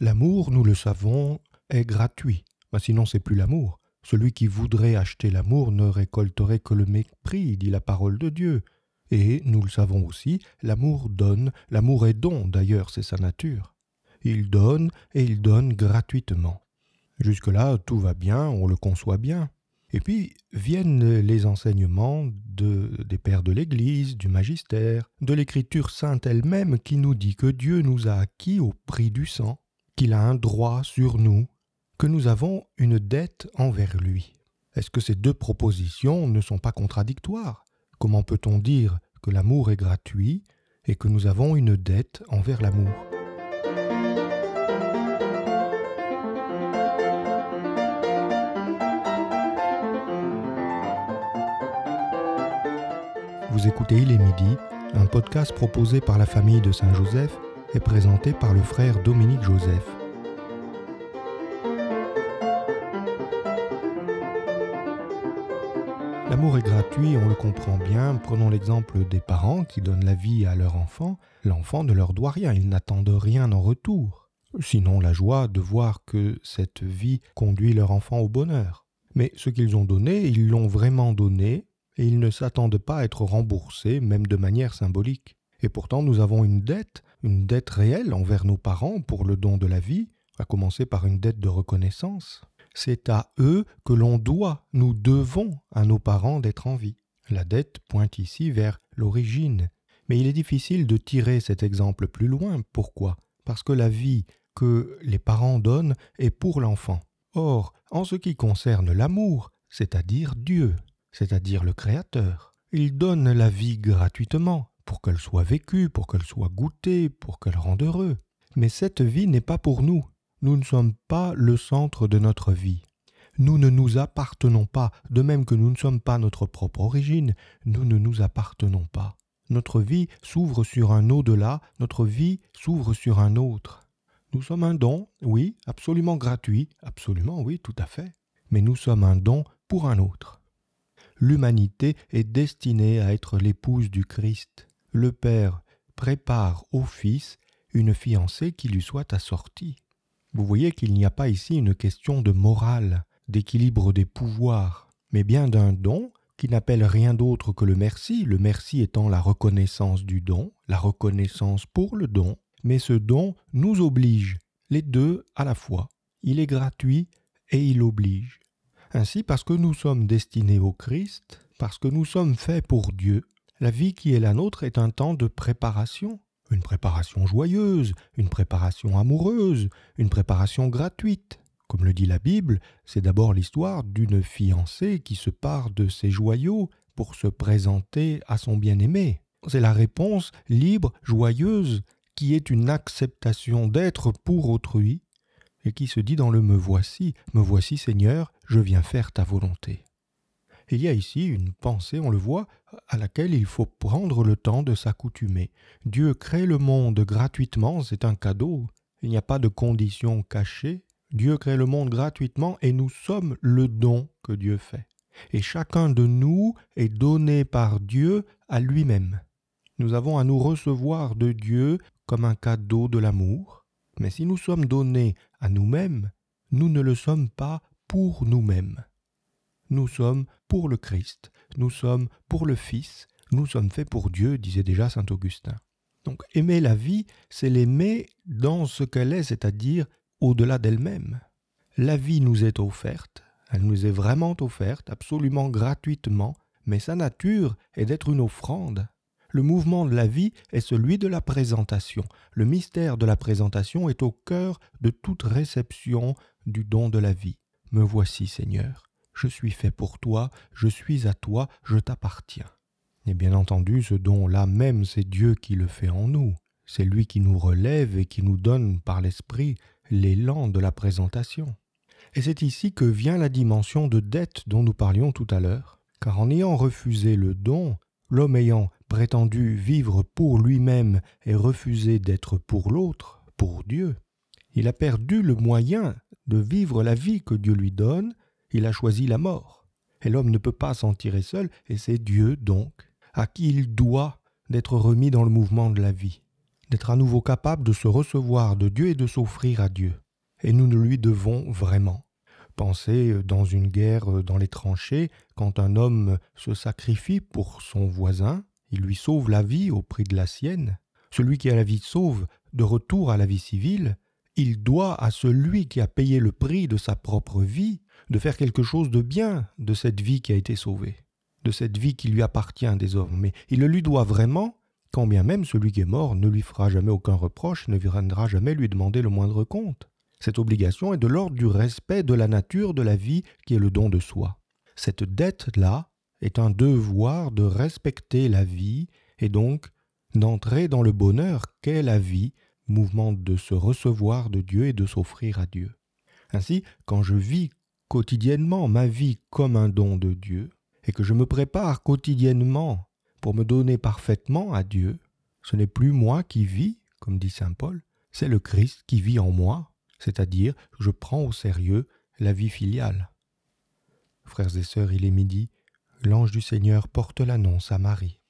L'amour, nous le savons, est gratuit. Sinon, sinon, c'est plus l'amour. Celui qui voudrait acheter l'amour ne récolterait que le mépris, dit la parole de Dieu. Et, nous le savons aussi, l'amour donne, l'amour est don, d'ailleurs, c'est sa nature. Il donne, et il donne gratuitement. Jusque-là, tout va bien, on le conçoit bien. Et puis viennent les enseignements des pères de l'Église, du magistère, de l'Écriture sainte elle-même qui nous dit que Dieu nous a acquis au prix du sang qu'il a un droit sur nous, que nous avons une dette envers lui. Est-ce que ces deux propositions ne sont pas contradictoires Comment peut-on dire que l'amour est gratuit et que nous avons une dette envers l'amour Vous écoutez Il est midi, un podcast proposé par la famille de Saint-Joseph est présenté par le frère Dominique Joseph. L'amour est gratuit, on le comprend bien. Prenons l'exemple des parents qui donnent la vie à leur enfant. L'enfant ne leur doit rien, ils n'attendent rien en retour. Sinon la joie de voir que cette vie conduit leur enfant au bonheur. Mais ce qu'ils ont donné, ils l'ont vraiment donné, et ils ne s'attendent pas à être remboursés, même de manière symbolique. Et pourtant, nous avons une dette, une dette réelle envers nos parents pour le don de la vie, à commencer par une dette de reconnaissance. C'est à eux que l'on doit, nous devons à nos parents d'être en vie. La dette pointe ici vers l'origine. Mais il est difficile de tirer cet exemple plus loin. Pourquoi Parce que la vie que les parents donnent est pour l'enfant. Or, en ce qui concerne l'amour, c'est-à-dire Dieu, c'est-à-dire le Créateur, il donne la vie gratuitement pour qu'elle soit vécue, pour qu'elle soit goûtée, pour qu'elle rende heureux. Mais cette vie n'est pas pour nous. Nous ne sommes pas le centre de notre vie. Nous ne nous appartenons pas, de même que nous ne sommes pas notre propre origine, nous ne nous appartenons pas. Notre vie s'ouvre sur un au-delà, notre vie s'ouvre sur un autre. Nous sommes un don, oui, absolument gratuit, absolument, oui, tout à fait, mais nous sommes un don pour un autre. L'humanité est destinée à être l'épouse du Christ le père prépare au fils une fiancée qui lui soit assortie. Vous voyez qu'il n'y a pas ici une question de morale, d'équilibre des pouvoirs, mais bien d'un don qui n'appelle rien d'autre que le merci, le merci étant la reconnaissance du don, la reconnaissance pour le don, mais ce don nous oblige, les deux à la fois. Il est gratuit et il oblige. Ainsi, parce que nous sommes destinés au Christ, parce que nous sommes faits pour Dieu, la vie qui est la nôtre est un temps de préparation, une préparation joyeuse, une préparation amoureuse, une préparation gratuite. Comme le dit la Bible, c'est d'abord l'histoire d'une fiancée qui se part de ses joyaux pour se présenter à son bien-aimé. C'est la réponse libre, joyeuse, qui est une acceptation d'être pour autrui, et qui se dit dans le me voici, me voici Seigneur, je viens faire ta volonté. Il y a ici une pensée, on le voit, à laquelle il faut prendre le temps de s'accoutumer. Dieu crée le monde gratuitement, c'est un cadeau, il n'y a pas de conditions cachée. Dieu crée le monde gratuitement et nous sommes le don que Dieu fait. Et chacun de nous est donné par Dieu à lui-même. Nous avons à nous recevoir de Dieu comme un cadeau de l'amour, mais si nous sommes donnés à nous-mêmes, nous ne le sommes pas pour nous-mêmes. Nous sommes pour le Christ, nous sommes pour le Fils, nous sommes faits pour Dieu, disait déjà Saint Augustin. Donc aimer la vie, c'est l'aimer dans ce qu'elle est, c'est-à-dire au-delà d'elle-même. La vie nous est offerte, elle nous est vraiment offerte, absolument gratuitement, mais sa nature est d'être une offrande. Le mouvement de la vie est celui de la présentation. Le mystère de la présentation est au cœur de toute réception du don de la vie. Me voici, Seigneur je suis fait pour toi, je suis à toi, je t'appartiens. Et bien entendu, ce don-là même, c'est Dieu qui le fait en nous. C'est lui qui nous relève et qui nous donne par l'esprit l'élan de la présentation. Et c'est ici que vient la dimension de dette dont nous parlions tout à l'heure. Car en ayant refusé le don, l'homme ayant prétendu vivre pour lui-même et refusé d'être pour l'autre, pour Dieu, il a perdu le moyen de vivre la vie que Dieu lui donne il a choisi la mort. Et l'homme ne peut pas s'en tirer seul, et c'est Dieu donc, à qui il doit d'être remis dans le mouvement de la vie, d'être à nouveau capable de se recevoir de Dieu et de s'offrir à Dieu. Et nous ne lui devons vraiment. Pensez euh, dans une guerre euh, dans les tranchées, quand un homme se sacrifie pour son voisin, il lui sauve la vie au prix de la sienne. Celui qui a la vie sauve, de retour à la vie civile, il doit à celui qui a payé le prix de sa propre vie de faire quelque chose de bien de cette vie qui a été sauvée, de cette vie qui lui appartient désormais. Il le lui doit vraiment, quand bien même celui qui est mort ne lui fera jamais aucun reproche, ne viendra jamais lui demander le moindre compte. Cette obligation est de l'ordre du respect de la nature de la vie qui est le don de soi. Cette dette-là est un devoir de respecter la vie et donc d'entrer dans le bonheur qu'est la vie mouvement de se recevoir de Dieu et de s'offrir à Dieu. Ainsi, quand je vis quotidiennement ma vie comme un don de Dieu, et que je me prépare quotidiennement pour me donner parfaitement à Dieu, ce n'est plus moi qui vis, comme dit Saint Paul, c'est le Christ qui vit en moi, c'est-à-dire je prends au sérieux la vie filiale. Frères et sœurs, il est midi, l'ange du Seigneur porte l'annonce à Marie.